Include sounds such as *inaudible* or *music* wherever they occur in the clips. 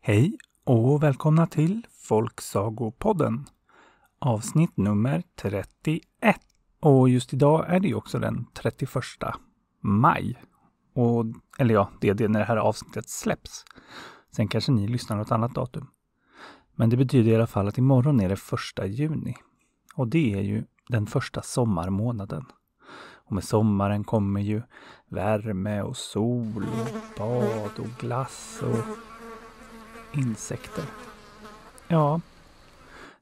Hej och välkomna till Folksagopodden avsnitt nummer 31. Och just idag är det också den 31 maj. Och, eller ja, det är det när det här avsnittet släpps. Sen kanske ni lyssnar något annat datum. Men det betyder i alla fall att imorgon är det första juni. Och det är ju den första sommarmånaden. Och med sommaren kommer ju värme och sol och bad och glass och insekter. Ja,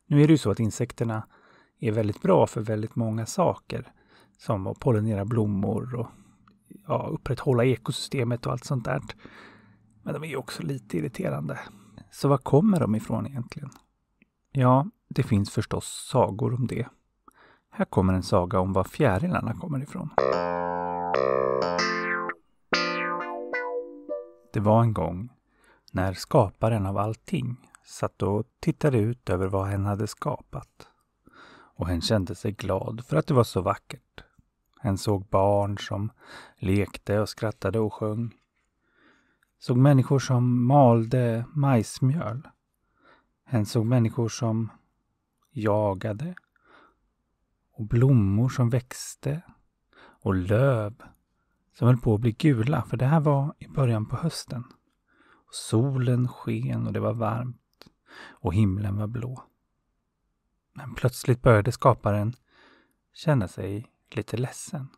nu är det ju så att insekterna är väldigt bra för väldigt många saker. Som att pollinera blommor och ja, upprätthålla ekosystemet och allt sånt där. Men de är ju också lite irriterande. Så var kommer de ifrån egentligen? Ja, det finns förstås sagor om det. Här kommer en saga om var fjärilarna kommer ifrån. Det var en gång när skaparen av allting satt och tittade ut över vad hen hade skapat. Och hen kände sig glad för att det var så vackert. Hen såg barn som lekte och skrattade och sjöng. Såg människor som malde majsmjöl. Hen såg människor som jagade och blommor som växte och löv som höll på att bli gula, för det här var i början på hösten. Solen sken och det var varmt och himlen var blå. Men plötsligt började skaparen känna sig lite ledsen.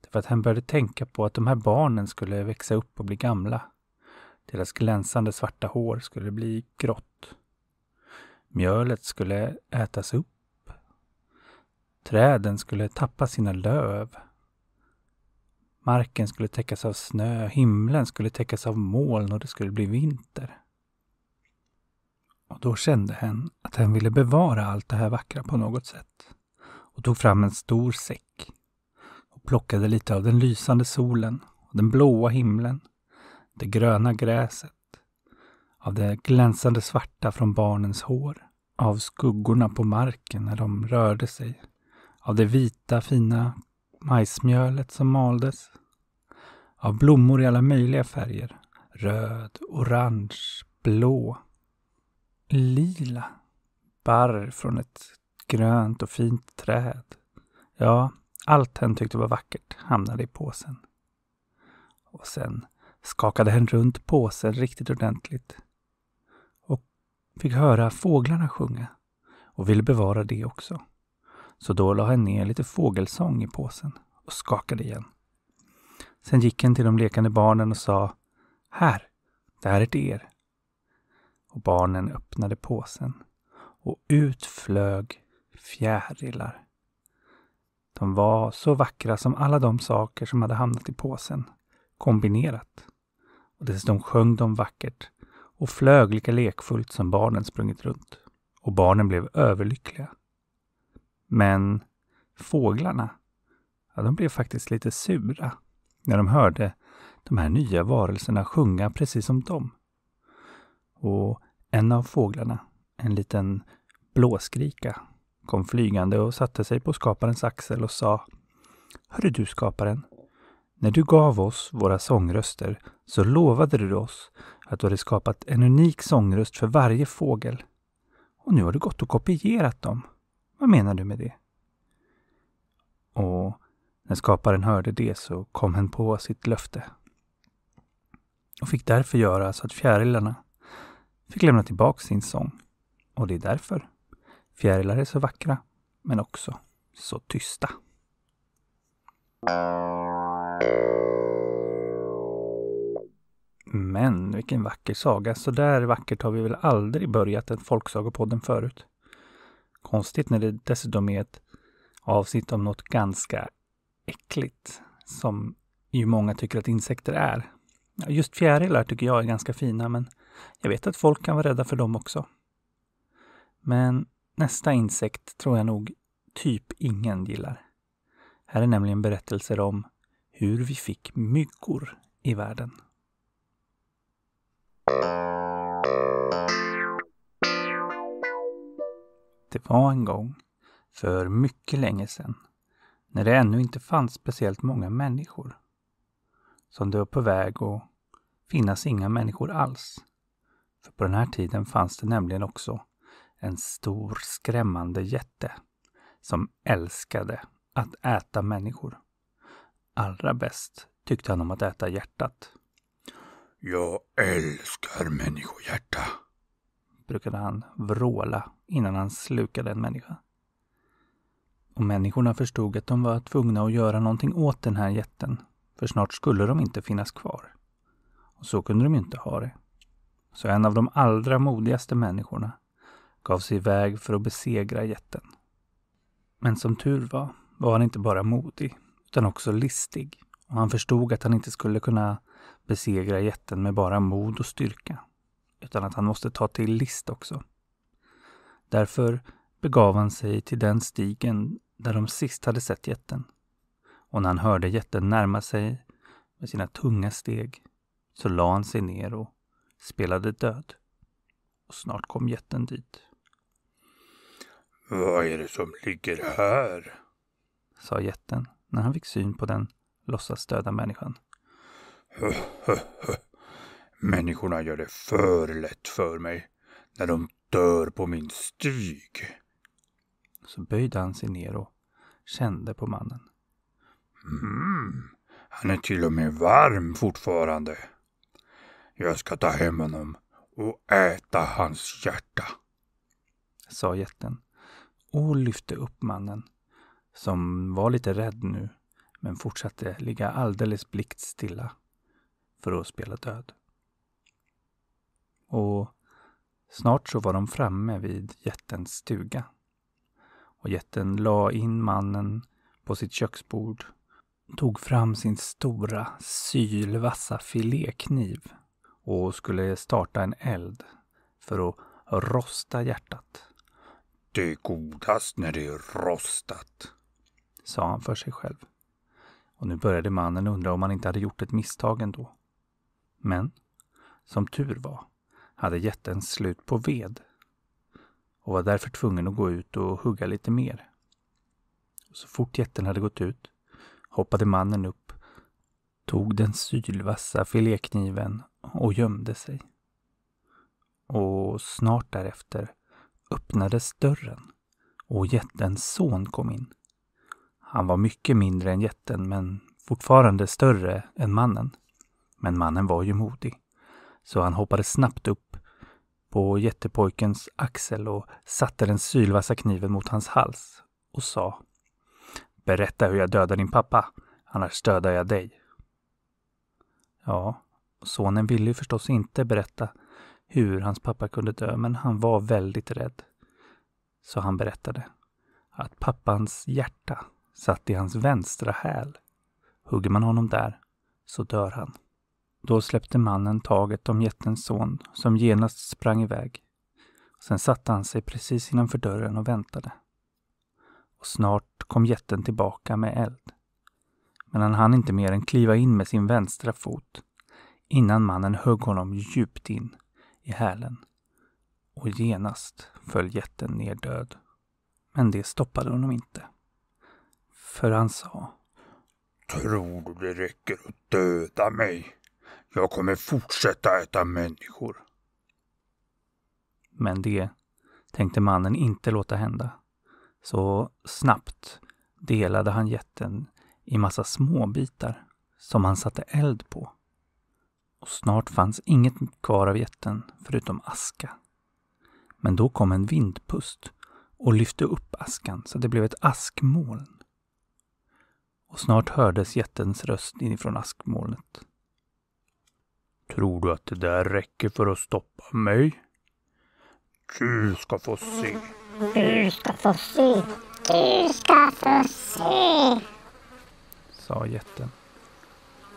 Det var att han började tänka på att de här barnen skulle växa upp och bli gamla. Deras glänsande svarta hår skulle bli grått. Mjölet skulle ätas upp Träden skulle tappa sina löv. Marken skulle täckas av snö, himlen skulle täckas av moln och det skulle bli vinter. Och Då kände hen att hen ville bevara allt det här vackra på något sätt och tog fram en stor säck och plockade lite av den lysande solen och den blåa himlen, det gröna gräset, av det glänsande svarta från barnens hår, av skuggorna på marken när de rörde sig av det vita fina majsmjölet som maldes, av blommor i alla möjliga färger. Röd, orange, blå, lila, barr från ett grönt och fint träd. Ja, allt hen tyckte var vackert hamnade i påsen. Och sen skakade hen runt påsen riktigt ordentligt och fick höra fåglarna sjunga och ville bevara det också. Så då la han ner lite fågelsång i påsen och skakade igen. Sen gick han till de lekande barnen och sa Här, det här är till er. Och barnen öppnade påsen och ut flög fjärilar. De var så vackra som alla de saker som hade hamnat i påsen, kombinerat. Och dessutom sjöng de vackert och flög lika lekfullt som barnen sprungit runt. Och barnen blev överlyckliga. Men fåglarna, ja, de blev faktiskt lite sura när de hörde de här nya varelserna sjunga precis som dem. Och en av fåglarna, en liten blåskrika, kom flygande och satte sig på skaparens axel och sa Hörru du skaparen, när du gav oss våra sångröster så lovade du oss att du hade skapat en unik sångröst för varje fågel. Och nu har du gått och kopierat dem. Vad menar du med det? Och när skaparen hörde det så kom han på sitt löfte och fick därför göra så att fjärilarna fick lämna tillbaka sin sång. Och det är därför fjärilar är så vackra, men också så tysta. Men vilken vacker saga. Så där vackert har vi väl aldrig börjat en folksagopodden förut. Konstigt när det dessutom är ett avsnitt om något ganska äckligt som ju många tycker att insekter är. Just fjärilar tycker jag är ganska fina, men jag vet att folk kan vara rädda för dem också. Men nästa insekt tror jag nog typ ingen gillar. Här är nämligen berättelser om hur vi fick myggor i världen. Det var en gång, för mycket länge sedan, när det ännu inte fanns speciellt många människor. Som det var på väg att finnas inga människor alls. För på den här tiden fanns det nämligen också en stor skrämmande jätte som älskade att äta människor. Allra bäst tyckte han om att äta hjärtat. Jag älskar människohjärta, brukade han vråla innan han slukade en människa. Och människorna förstod att de var tvungna att göra någonting åt den här jätten, för snart skulle de inte finnas kvar. Och så kunde de inte ha det. Så en av de allra modigaste människorna gav sig iväg för att besegra jätten. Men som tur var, var han inte bara modig, utan också listig. Och han förstod att han inte skulle kunna besegra jätten med bara mod och styrka, utan att han måste ta till list också. Därför begav han sig till den stigen där de sist hade sett jätten. Och när han hörde jätten närma sig med sina tunga steg så la han sig ner och spelade död. Och snart kom jätten dit. Vad är det som ligger här? sa jätten när han fick syn på den låtsasdöda människan. *laughs* Människorna gör det för lätt för mig när de dör på min stig. Så böjde han sig ner och kände på mannen. Mm, han är till och med varm fortfarande. Jag ska ta hem honom och äta hans hjärta. Sa jätten och lyfte upp mannen, som var lite rädd nu, men fortsatte ligga alldeles blickstilla för att spela död. Och Snart så var de framme vid jättens stuga. Och jätten la in mannen på sitt köksbord, tog fram sin stora sylvassa filékniv och skulle starta en eld för att rosta hjärtat. Det är godast när det är rostat, sa han för sig själv. Och nu började mannen undra om han inte hade gjort ett misstag ändå. Men, som tur var, hade jätten slut på ved och var därför tvungen att gå ut och hugga lite mer. Så fort jätten hade gått ut hoppade mannen upp, tog den sylvassa filékniven och gömde sig. Och snart därefter öppnades dörren och jättens son kom in. Han var mycket mindre än jätten men fortfarande större än mannen. Men mannen var ju modig så han hoppade snabbt upp på jättepojkens axel och satte den sylvassa kniven mot hans hals och sa Berätta hur jag dödar din pappa, annars dödar jag dig. Ja, sonen ville ju förstås inte berätta hur hans pappa kunde dö, men han var väldigt rädd. Så han berättade att pappans hjärta satt i hans vänstra häl. Hugger man honom där så dör han. Då släppte mannen taget om jättens son, som genast sprang iväg. Sen satte han sig precis innanför dörren och väntade. Och snart kom jätten tillbaka med eld. Men han hann inte mer än kliva in med sin vänstra fot innan mannen högg honom djupt in i hälen. Och genast föll jätten ner död. Men det stoppade honom inte. För han sa Tror du det räcker att döda mig jag kommer fortsätta äta människor. Men det tänkte mannen inte låta hända. Så snabbt delade han jätten i massa småbitar som han satte eld på. Och snart fanns inget kvar av jätten förutom aska. Men då kom en vindpust och lyfte upp askan så det blev ett askmoln. Och snart hördes jättens röst inifrån askmolnet. Tror du att det där räcker för att stoppa mig? Du ska få se. Du ska få se. Du ska få se. Sa jätten.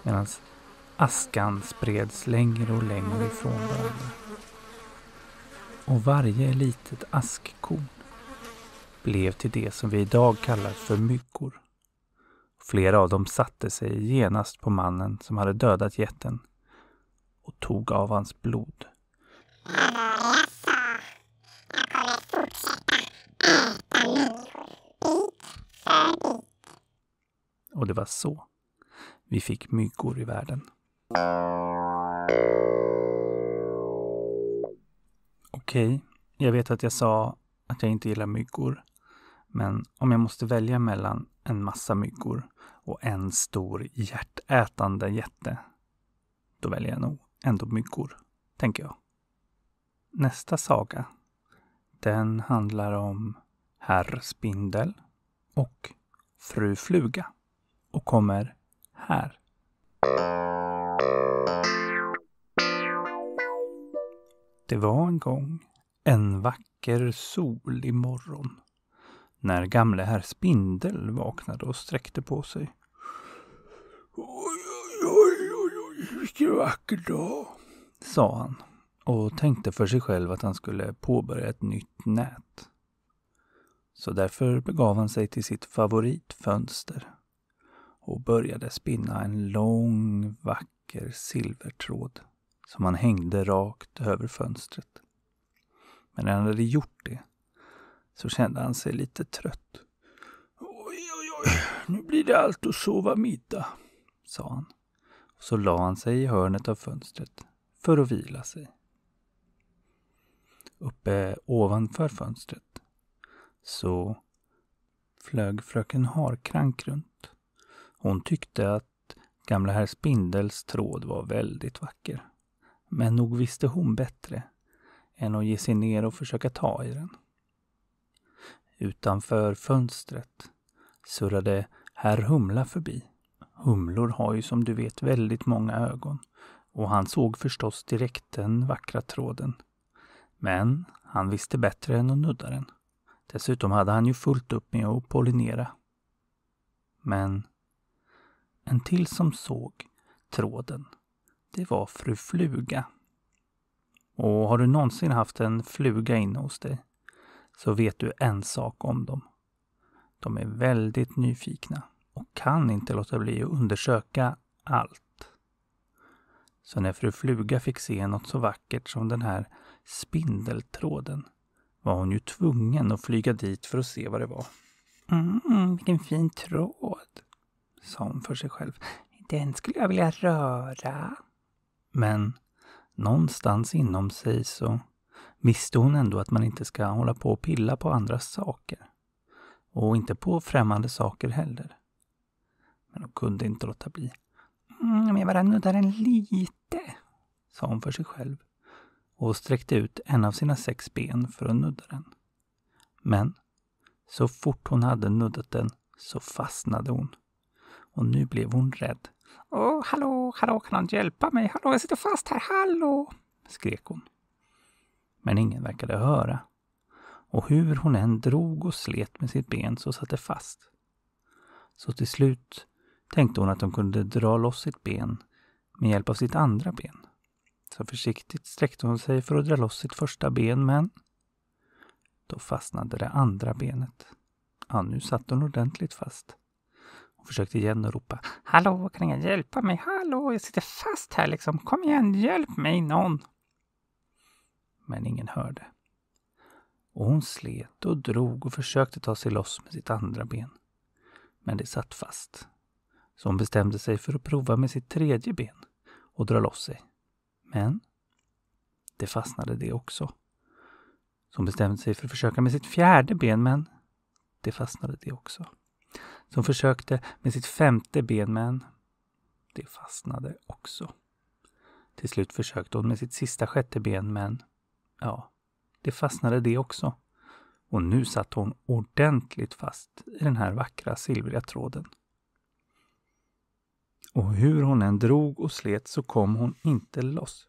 Medan askan spreds längre och längre ifrån varandra. Och varje litet askkorn blev till det som vi idag kallar för myggor. Flera av dem satte sig genast på mannen som hade dödat jätten och tog av hans blod. Och det var så vi fick myggor i världen. Okej, jag vet att jag sa att jag inte gillar myggor. Men om jag måste välja mellan en massa myggor och en stor hjärtätande jätte, då väljer jag nog ändå myggor, tänker jag. Nästa saga, den handlar om herr Spindel och fru Fluga och kommer här. Det var en gång en vacker solig morgon när gamle herr Spindel vaknade och sträckte på sig. Oj, vilken vacker dag, sa han och tänkte för sig själv att han skulle påbörja ett nytt nät. Så därför begav han sig till sitt favoritfönster och började spinna en lång vacker silvertråd som han hängde rakt över fönstret. Men när han hade gjort det så kände han sig lite trött. Oj, oj, oj, nu blir det allt att sova middag, sa han så la han sig i hörnet av fönstret för att vila sig. Uppe ovanför fönstret så flög fröken Harkrank runt. Hon tyckte att gamla herr Spindels tråd var väldigt vacker. Men nog visste hon bättre än att ge sig ner och försöka ta i den. Utanför fönstret surrade herr Humla förbi. Humlor har ju som du vet väldigt många ögon och han såg förstås direkt den vackra tråden. Men han visste bättre än att nudda den. Dessutom hade han ju fullt upp med att pollinera. Men en till som såg tråden, det var fru Fluga. Och har du någonsin haft en fluga inne hos dig så vet du en sak om dem. De är väldigt nyfikna och kan inte låta bli att undersöka allt. Så när fru Fluga fick se något så vackert som den här spindeltråden var hon ju tvungen att flyga dit för att se vad det var. Mm, vilken fin tråd, sa hon för sig själv. Den skulle jag vilja röra. Men någonstans inom sig så visste hon ändå att man inte ska hålla på och pilla på andras saker. Och inte på främmande saker heller. Men hon kunde inte låta bli. Mm, men jag bara nuddar den lite, sa hon för sig själv och sträckte ut en av sina sex ben för att nudda den. Men så fort hon hade nuddat den så fastnade hon. Och nu blev hon rädd. Åh, hallå, hallå, kan någon hjälpa mig? Hallå, jag sitter fast här, hallå! skrek hon. Men ingen verkade höra. Och hur hon än drog och slet med sitt ben så satt det fast. Så till slut tänkte hon att hon kunde dra loss sitt ben med hjälp av sitt andra ben. Så försiktigt sträckte hon sig för att dra loss sitt första ben, men då fastnade det andra benet. Ja, nu satt hon ordentligt fast. Hon försökte igen och ropa. Hallå, kan ingen hjälpa mig? Hallå, jag sitter fast här liksom. Kom igen, hjälp mig någon! Men ingen hörde. Och hon slet och drog och försökte ta sig loss med sitt andra ben. Men det satt fast. Så hon bestämde sig för att prova med sitt tredje ben och dra loss sig. Men det fastnade det också. Så hon bestämde sig för att försöka med sitt fjärde ben men det fastnade det också. Så hon försökte med sitt femte ben men det fastnade också. Till slut försökte hon med sitt sista sjätte ben men ja, det fastnade det också. Och nu satt hon ordentligt fast i den här vackra silvriga tråden och hur hon än drog och slet så kom hon inte loss.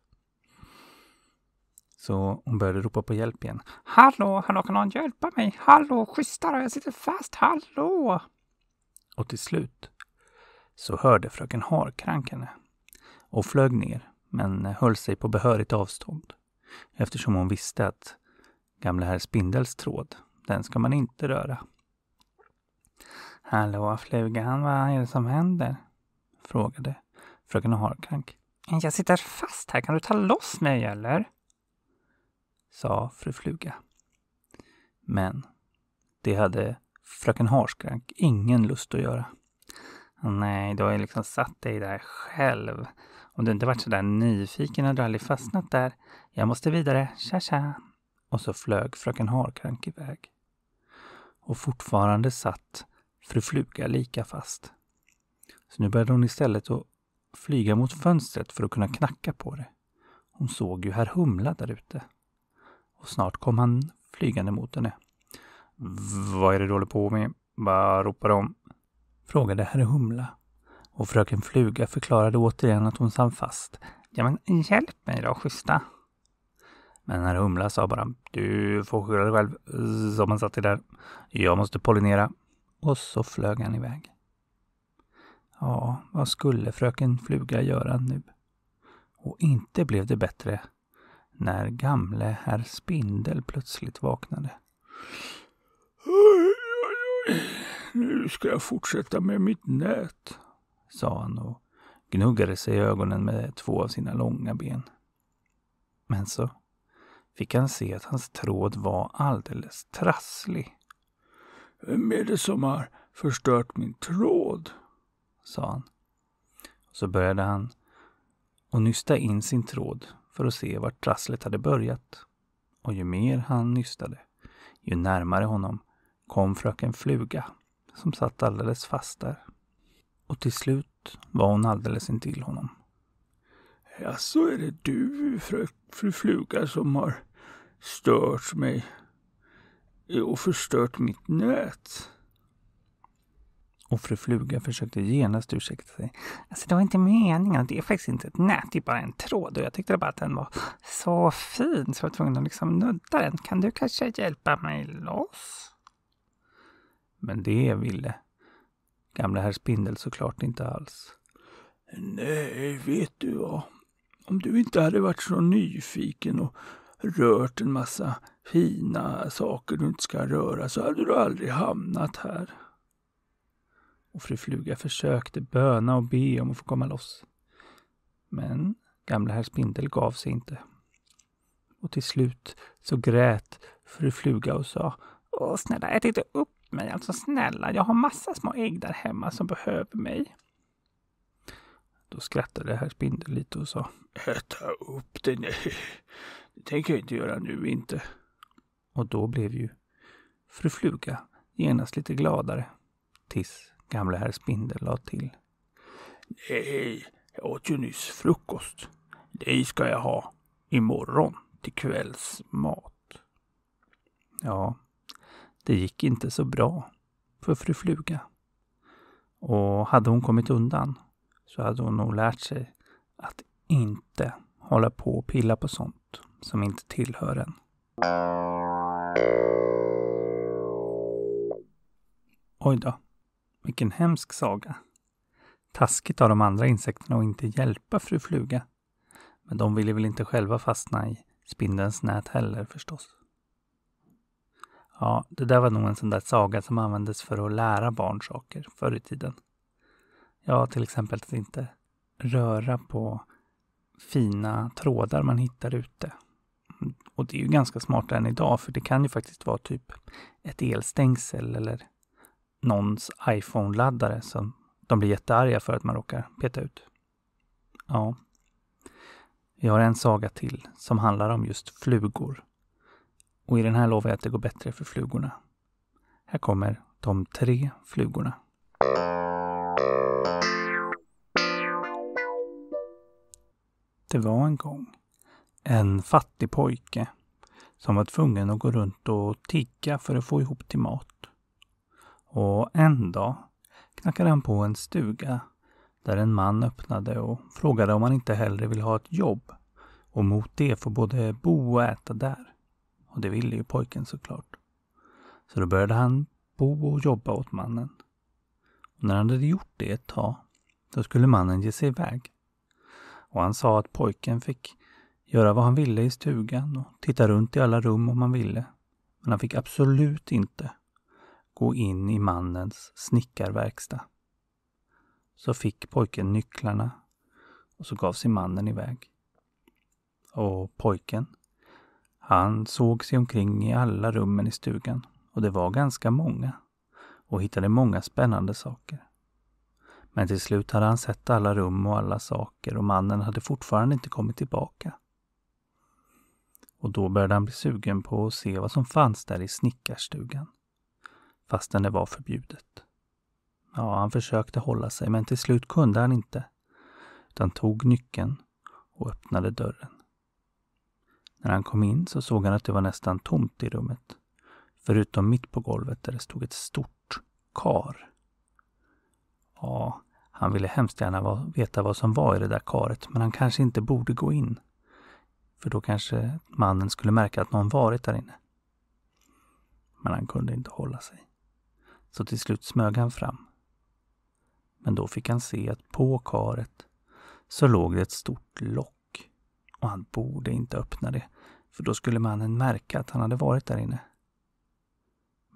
Så hon började ropa på hjälp igen. Hallå, hallå, kan någon hjälpa mig? Hallå, schyssta då, jag sitter fast, hallå! Och till slut så hörde fröken Harkrank henne och flög ner, men höll sig på behörigt avstånd eftersom hon visste att gamle herr Spindels tråd, den ska man inte röra. Hallå flugan, vad är det som händer? frågade fröken Harkrank. Jag sitter fast här, kan du ta loss mig eller? sa fru Fluga. Men det hade fröken Harskrank ingen lust att göra. Nej, du har ju liksom satt dig där själv. Om du inte varit så där nyfiken hade du aldrig fastnat där. Jag måste vidare, tja tja! Och så flög fröken Harkrank iväg. Och fortfarande satt fru Fluga lika fast. Så nu började hon istället att flyga mot fönstret för att kunna knacka på det. Hon såg ju herr Humla där ute. Och snart kom han flygande mot henne. Vad är det du håller på med? Vad ropar de? Frågade herr Humla. Och fröken Fluga förklarade återigen att hon sann fast. Ja men hjälp mig då, schyssta. Men herr Humla sa bara Du får skylla dig själv, som han satt där. Jag måste pollinera. Och så flög han iväg. Ja, vad skulle fröken Fluga göra nu? Och inte blev det bättre när gamle herr Spindel plötsligt vaknade. Oj, oj, oj. Nu ska jag fortsätta med mitt nät, sa han och gnuggade sig i ögonen med två av sina långa ben. Men så fick han se att hans tråd var alldeles trasslig. Vem är det som har förstört min tråd? sa han. Så började han och nysta in sin tråd för att se vart trasslet hade börjat. Och ju mer han nystade, ju närmare honom kom fröken Fluga som satt alldeles fast där. Och till slut var hon alldeles intill honom. Ja, så är det du, frö, fru Fluga, som har stört mig och förstört mitt nät och fru Fluga försökte genast ursäkta sig. Alltså det var inte meningen, det är faktiskt inte ett nät, det är bara en tråd och jag tyckte bara att den var så fin så jag var tvungen att liksom nudda den. Kan du kanske hjälpa mig loss? Men det ville gamle herr Spindel såklart inte alls. Nej, vet du vad? Om du inte hade varit så nyfiken och rört en massa fina saker du inte ska röra så hade du aldrig hamnat här och fru Fluga försökte böna och be om att få komma loss. Men gamla herr Spindel gav sig inte. Och till slut så grät fru Fluga och sa Åh, snälla, ät inte upp mig, alltså snälla, jag har massa små ägg där hemma som behöver mig. Då skrattade herr Spindel lite och sa Äta upp dig, Nej, det tänker jag inte göra nu inte. Och då blev ju fru Fluga genast lite gladare. Tills Gamle herr Spindel lade till. Nej, jag åt ju nyss frukost. Det ska jag ha imorgon till kvällsmat. Ja, det gick inte så bra för fru Fluga. Och hade hon kommit undan så hade hon nog lärt sig att inte hålla på och pilla på sånt som inte tillhör en. Oj då. Vilken hemsk saga. Taskigt av de andra insekterna att inte hjälpa fru Fluga. Men de ville väl inte själva fastna i spindelns nät heller förstås. Ja, det där var nog en sån där saga som användes för att lära barn saker förr i tiden. Ja, till exempel att inte röra på fina trådar man hittar ute. Och det är ju ganska smart än idag, för det kan ju faktiskt vara typ ett elstängsel eller någons iPhone-laddare som de blir jättearga för att man råkar peta ut. Ja, jag har en saga till som handlar om just flugor. Och i den här lovar jag att det går bättre för flugorna. Här kommer de tre flugorna. Det var en gång en fattig pojke som var tvungen att gå runt och tigga för att få ihop till mat. Och en dag knackade han på en stuga där en man öppnade och frågade om han inte hellre ville ha ett jobb och mot det få både bo och äta där. Och det ville ju pojken såklart. Så då började han bo och jobba åt mannen. Och när han hade gjort det ett tag, då skulle mannen ge sig iväg. Och han sa att pojken fick göra vad han ville i stugan och titta runt i alla rum om han ville. Men han fick absolut inte och in i mannens snickarverkstad. Så fick pojken nycklarna och så gav sig mannen iväg. Och pojken, han såg sig omkring i alla rummen i stugan och det var ganska många och hittade många spännande saker. Men till slut hade han sett alla rum och alla saker och mannen hade fortfarande inte kommit tillbaka. Och då började han bli sugen på att se vad som fanns där i snickarstugan fastän det var förbjudet. Ja, han försökte hålla sig, men till slut kunde han inte. Utan tog nyckeln och öppnade dörren. När han kom in så såg han att det var nästan tomt i rummet. Förutom mitt på golvet där det stod ett stort kar. Ja, han ville hemskt gärna veta vad som var i det där karet, men han kanske inte borde gå in. För då kanske mannen skulle märka att någon varit där inne. Men han kunde inte hålla sig så till slut smög han fram. Men då fick han se att på karet så låg det ett stort lock och han borde inte öppna det för då skulle mannen märka att han hade varit där inne.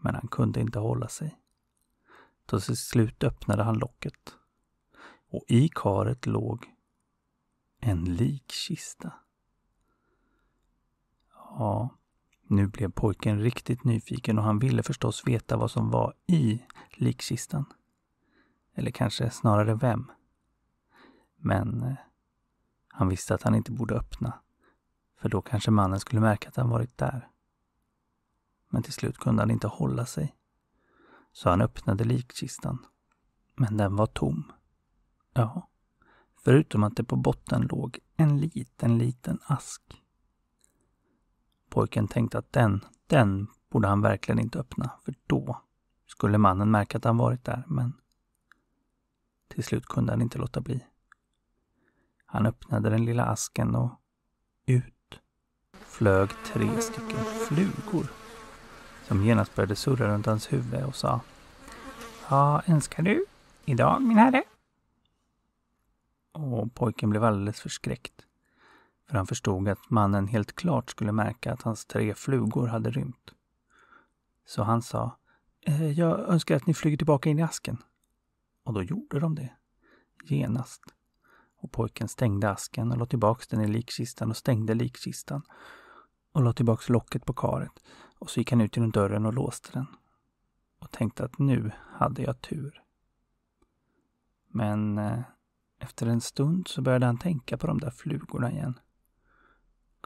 Men han kunde inte hålla sig. Så till slut öppnade han locket och i karet låg en likkista. Ja, nu blev pojken riktigt nyfiken och han ville förstås veta vad som var i likkistan. Eller kanske snarare vem. Men eh, han visste att han inte borde öppna, för då kanske mannen skulle märka att han varit där. Men till slut kunde han inte hålla sig, så han öppnade likkistan. Men den var tom. Ja, förutom att det på botten låg en liten, liten ask pojken tänkte att den, den borde han verkligen inte öppna, för då skulle mannen märka att han varit där, men till slut kunde han inte låta bli. Han öppnade den lilla asken och ut flög tre stycken flugor som genast började surra runt hans huvud och sa Vad önskar du idag, min herre? Och pojken blev alldeles förskräckt för han förstod att mannen helt klart skulle märka att hans tre flugor hade rymt. Så han sa, eh, jag önskar att ni flyger tillbaka in i asken. Och då gjorde de det. Genast. Och pojken stängde asken och lade tillbaka den i likkistan och stängde likkistan. Och lade tillbaka locket på karet. Och så gick han ut genom dörren och låste den. Och tänkte att nu hade jag tur. Men eh, efter en stund så började han tänka på de där flugorna igen.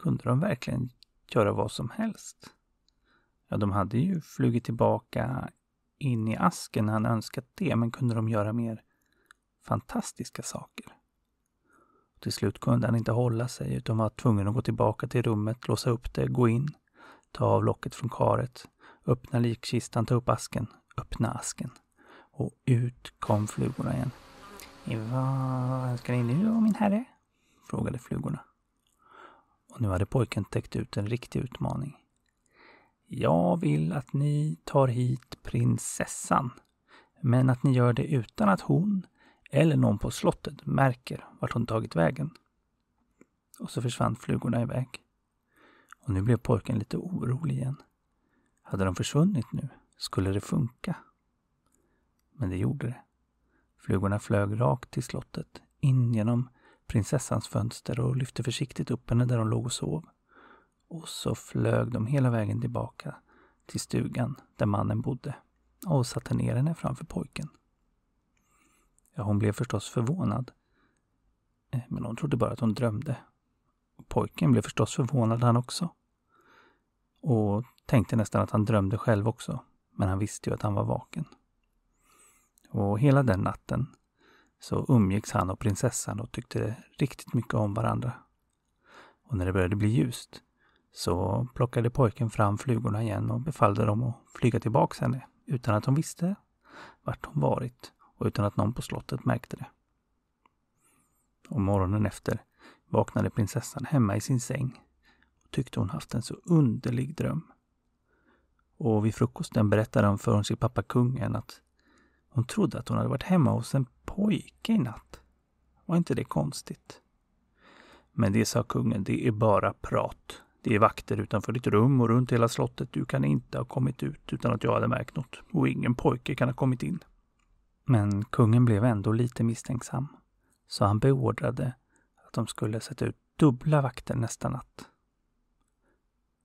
Kunde de verkligen göra vad som helst? Ja, de hade ju flugit tillbaka in i asken när han önskat det, men kunde de göra mer fantastiska saker? Och till slut kunde han inte hålla sig utan var tvungen att gå tillbaka till rummet, låsa upp det, gå in, ta av locket från karet, öppna likkistan, ta upp asken, öppna asken. Och ut kom flugorna igen. Vad önskar ni nu då, min herre? frågade flugorna och nu hade pojken täckt ut en riktig utmaning. Jag vill att ni tar hit prinsessan, men att ni gör det utan att hon eller någon på slottet märker vart hon tagit vägen. Och så försvann flugorna iväg. Och nu blev pojken lite orolig igen. Hade de försvunnit nu? Skulle det funka? Men det gjorde det. Flugorna flög rakt till slottet, in genom prinsessans fönster och lyfte försiktigt upp henne där hon låg och sov. Och så flög de hela vägen tillbaka till stugan där mannen bodde och satte ner henne framför pojken. Ja, hon blev förstås förvånad. Eh, men hon trodde bara att hon drömde. Och pojken blev förstås förvånad han också. Och tänkte nästan att han drömde själv också. Men han visste ju att han var vaken. Och hela den natten så umgicks han och prinsessan och tyckte riktigt mycket om varandra. Och när det började bli ljust så plockade pojken fram flugorna igen och befallde dem att flyga tillbaks henne utan att hon visste vart hon varit och utan att någon på slottet märkte det. Och morgonen efter vaknade prinsessan hemma i sin säng och tyckte hon haft en så underlig dröm. Och vid frukosten berättade hon för sin pappa kungen att hon trodde att hon hade varit hemma hos en pojke i natt. Var inte det konstigt? Men det, sa kungen, det är bara prat. Det är vakter utanför ditt rum och runt hela slottet. Du kan inte ha kommit ut utan att jag hade märkt något. Och ingen pojke kan ha kommit in. Men kungen blev ändå lite misstänksam. Så han beordrade att de skulle sätta ut dubbla vakter nästa natt.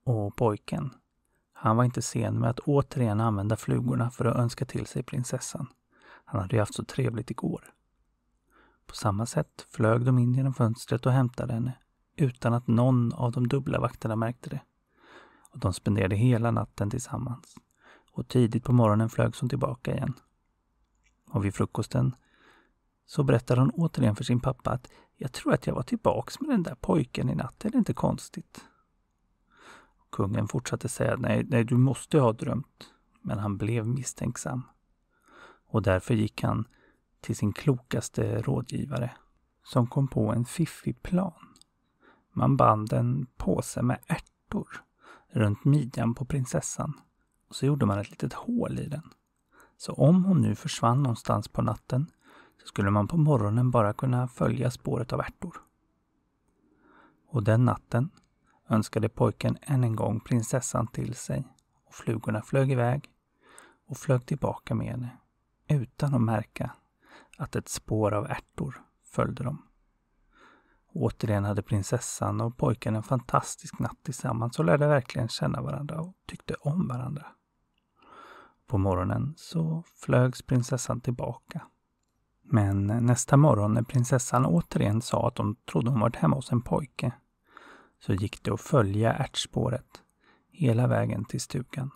Och pojken, han var inte sen med att återigen använda flugorna för att önska till sig prinsessan. Han hade ju haft så trevligt igår. På samma sätt flög de in genom fönstret och hämtade henne utan att någon av de dubbla vakterna märkte det. Och de spenderade hela natten tillsammans. Och tidigt på morgonen flög hon tillbaka igen. Och vid frukosten så berättade hon återigen för sin pappa att jag tror att jag var tillbaks med den där pojken i natt, är det inte konstigt? Kungen fortsatte säga nej, nej, du måste ha drömt. Men han blev misstänksam och därför gick han till sin klokaste rådgivare som kom på en fiffig plan. Man band en påse med ärtor runt midjan på prinsessan och så gjorde man ett litet hål i den. Så om hon nu försvann någonstans på natten så skulle man på morgonen bara kunna följa spåret av ärtor. Och den natten önskade pojken än en gång prinsessan till sig och flugorna flög iväg och flög tillbaka med henne utan att märka att ett spår av ärtor följde dem. Återigen hade prinsessan och pojken en fantastisk natt tillsammans och lärde verkligen känna varandra och tyckte om varandra. På morgonen så flögs prinsessan tillbaka. Men nästa morgon när prinsessan återigen sa att hon trodde hon varit hemma hos en pojke så gick det att följa ärtspåret hela vägen till stugan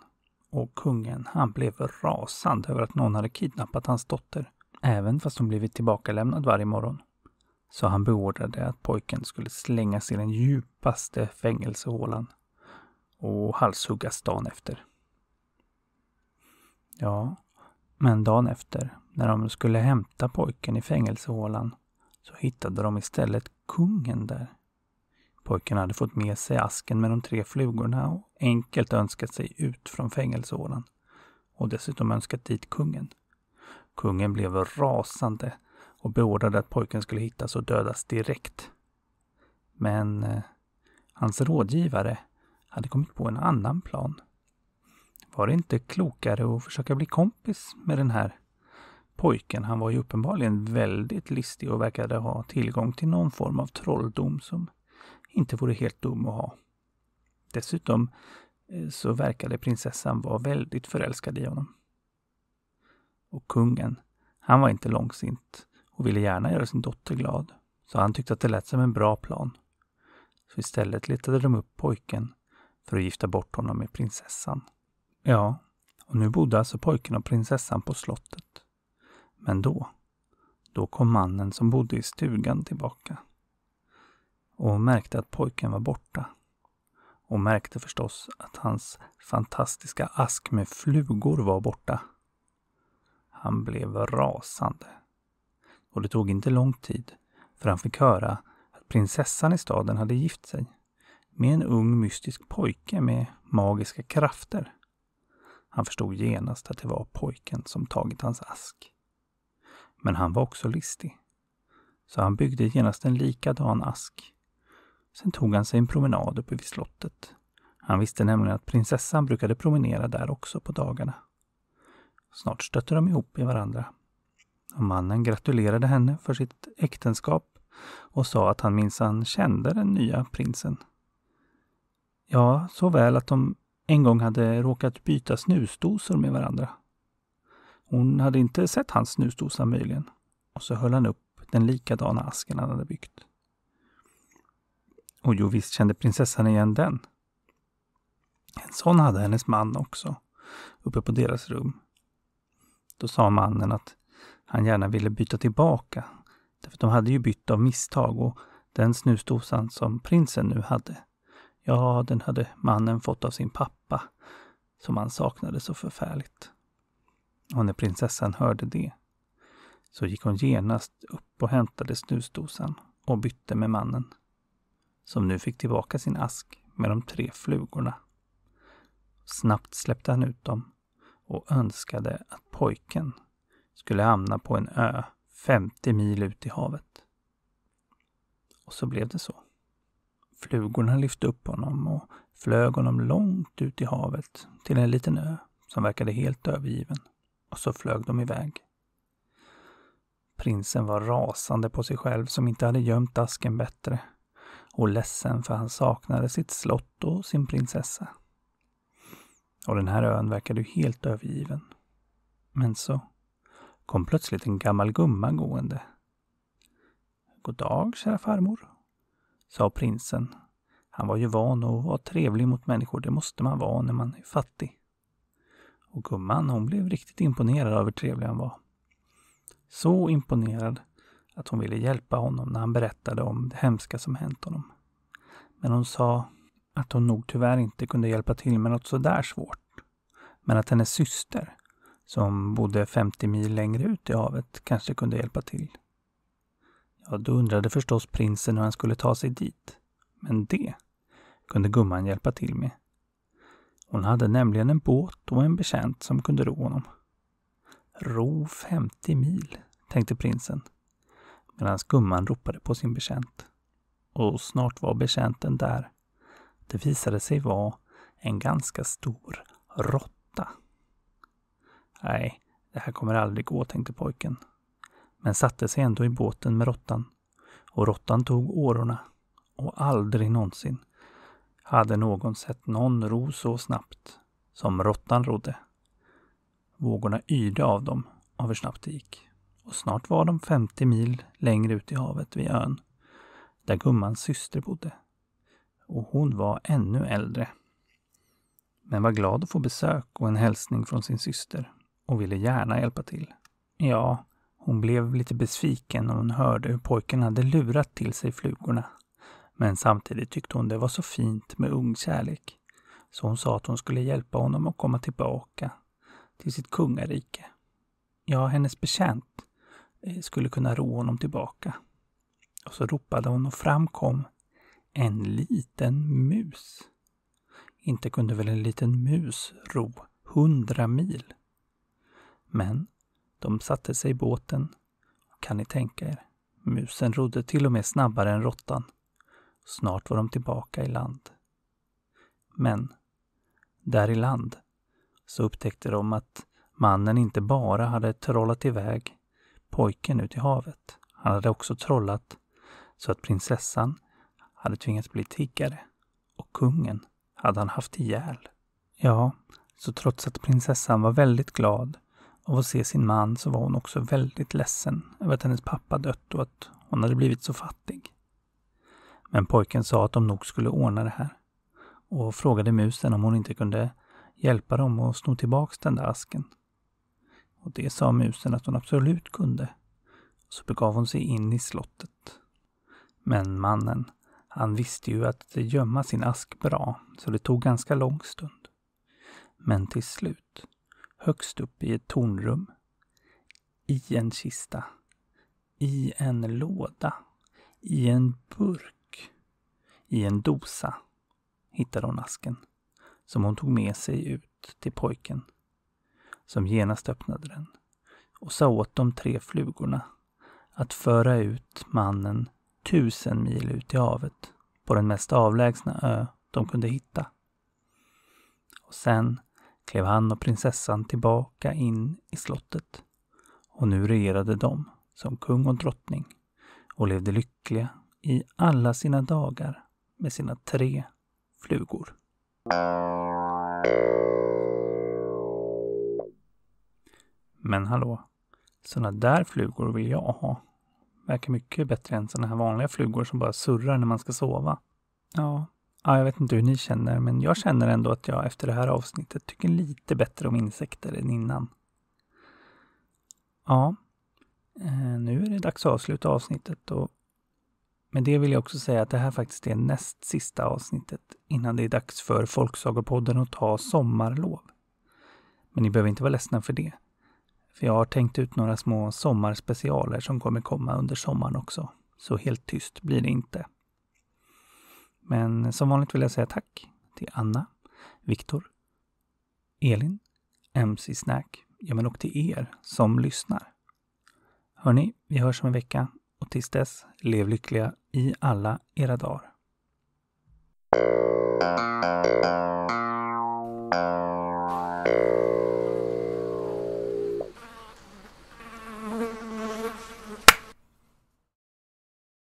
och kungen han blev rasande över att någon hade kidnappat hans dotter, även fast hon blivit tillbakalämnad varje morgon. Så han beordrade att pojken skulle slängas i den djupaste fängelsehålan och halshuggas dagen efter. Ja, men dagen efter, när de skulle hämta pojken i fängelsehålan, så hittade de istället kungen där. Pojken hade fått med sig asken med de tre flugorna och enkelt önskat sig ut från fängelseåran. Och dessutom önskat dit kungen. Kungen blev rasande och beordrade att pojken skulle hittas och dödas direkt. Men eh, hans rådgivare hade kommit på en annan plan. Var det inte klokare att försöka bli kompis med den här pojken? Han var ju uppenbarligen väldigt listig och verkade ha tillgång till någon form av trolldom som inte vore helt dum att ha. Dessutom eh, så verkade prinsessan vara väldigt förälskad i honom. Och kungen, han var inte långsint och ville gärna göra sin dotter glad, så han tyckte att det lät som en bra plan. Så istället letade de upp pojken för att gifta bort honom med prinsessan. Ja, och nu bodde alltså pojken och prinsessan på slottet. Men då, då kom mannen som bodde i stugan tillbaka och hon märkte att pojken var borta. Och märkte förstås att hans fantastiska ask med flugor var borta. Han blev rasande. Och det tog inte lång tid, för han fick höra att prinsessan i staden hade gift sig med en ung mystisk pojke med magiska krafter. Han förstod genast att det var pojken som tagit hans ask. Men han var också listig. Så han byggde genast en likadan ask Sen tog han sig en promenad uppe vid slottet. Han visste nämligen att prinsessan brukade promenera där också på dagarna. Snart stötte de ihop i varandra. Och mannen gratulerade henne för sitt äktenskap och sa att han minsann kände den nya prinsen. Ja, så väl att de en gång hade råkat byta snusdosor med varandra. Hon hade inte sett hans snusdosa möjligen. Och så höll han upp den likadana asken han hade byggt. Och jo visst kände prinsessan igen den. En sån hade hennes man också, uppe på deras rum. Då sa mannen att han gärna ville byta tillbaka, därför att de hade ju bytt av misstag och den snusdosan som prinsen nu hade, ja, den hade mannen fått av sin pappa, som han saknade så förfärligt. Och när prinsessan hörde det så gick hon genast upp och hämtade snusdosan och bytte med mannen som nu fick tillbaka sin ask med de tre flugorna. Snabbt släppte han ut dem och önskade att pojken skulle hamna på en ö 50 mil ut i havet. Och så blev det så. Flugorna lyfte upp honom och flög honom långt ut i havet till en liten ö som verkade helt övergiven. Och så flög de iväg. Prinsen var rasande på sig själv som inte hade gömt asken bättre och ledsen för han saknade sitt slott och sin prinsessa. Och den här ön verkade ju helt övergiven. Men så kom plötsligt en gammal gumma gående. God dag, kära farmor, sa prinsen. Han var ju van att vara trevlig mot människor, det måste man vara när man är fattig. Och gumman, hon blev riktigt imponerad av hur trevlig han var. Så imponerad att hon ville hjälpa honom när han berättade om det hemska som hänt honom. Men hon sa att hon nog tyvärr inte kunde hjälpa till med något sådär svårt. Men att hennes syster, som bodde 50 mil längre ut i havet, kanske kunde hjälpa till. Ja, då undrade förstås prinsen hur han skulle ta sig dit. Men det kunde gumman hjälpa till med. Hon hade nämligen en båt och en betjänt som kunde ro honom. Ro 50 mil, tänkte prinsen medan gumman ropade på sin betjänt. Och snart var betjänten där. Det visade sig vara en ganska stor råtta. Nej, det här kommer aldrig gå, tänkte pojken. Men satte sig ändå i båten med råttan. Och råttan tog årorna. Och aldrig någonsin hade någon sett någon ro så snabbt som råttan rodde. Vågorna yrde av dem av hur snabbt det gick och snart var de 50 mil längre ut i havet vid ön, där gummans syster bodde. Och hon var ännu äldre. Men var glad att få besök och en hälsning från sin syster och ville gärna hjälpa till. Ja, hon blev lite besviken när hon hörde hur pojken hade lurat till sig flugorna. Men samtidigt tyckte hon det var så fint med ung kärlek. Så hon sa att hon skulle hjälpa honom att komma tillbaka till sitt kungarike. Ja, hennes betjänt Eh, skulle kunna ro honom tillbaka. Och så ropade hon och fram kom en liten mus. Inte kunde väl en liten mus ro hundra mil? Men de satte sig i båten kan ni tänka er, musen rodde till och med snabbare än råttan. Snart var de tillbaka i land. Men där i land så upptäckte de att mannen inte bara hade trollat iväg pojken ut i havet. Han hade också trollat så att prinsessan hade tvingats bli tiggare och kungen hade han haft ihjäl. Ja, så trots att prinsessan var väldigt glad av att se sin man så var hon också väldigt ledsen över att hennes pappa dött och att hon hade blivit så fattig. Men pojken sa att de nog skulle ordna det här och frågade musen om hon inte kunde hjälpa dem att sno tillbaks den där asken och det sa musen att hon absolut kunde. Så begav hon sig in i slottet. Men mannen, han visste ju att gömma sin ask bra, så det tog ganska lång stund. Men till slut, högst upp i ett tornrum, i en kista, i en låda, i en burk, i en dosa, hittade hon asken som hon tog med sig ut till pojken som genast öppnade den och sa åt de tre flugorna att föra ut mannen tusen mil ut i havet på den mest avlägsna ö de kunde hitta. Och sen klev han och prinsessan tillbaka in i slottet och nu regerade de som kung och drottning och levde lyckliga i alla sina dagar med sina tre flugor. Men hallå, sådana där flugor vill jag ha. Verkar mycket bättre än sådana här vanliga flugor som bara surrar när man ska sova. Ja, ja, jag vet inte hur ni känner, men jag känner ändå att jag efter det här avsnittet tycker lite bättre om insekter än innan. Ja, eh, nu är det dags att avsluta avsnittet och med det vill jag också säga att det här faktiskt är näst sista avsnittet innan det är dags för Folksagopodden att ta sommarlov. Men ni behöver inte vara ledsna för det. För jag har tänkt ut några små sommarspecialer som kommer komma under sommaren också. Så helt tyst blir det inte. Men som vanligt vill jag säga tack till Anna, Viktor, Elin, MC Snack, ja men och till er som lyssnar. Hörni, vi hörs om en vecka och tills dess, lev lyckliga i alla era dagar.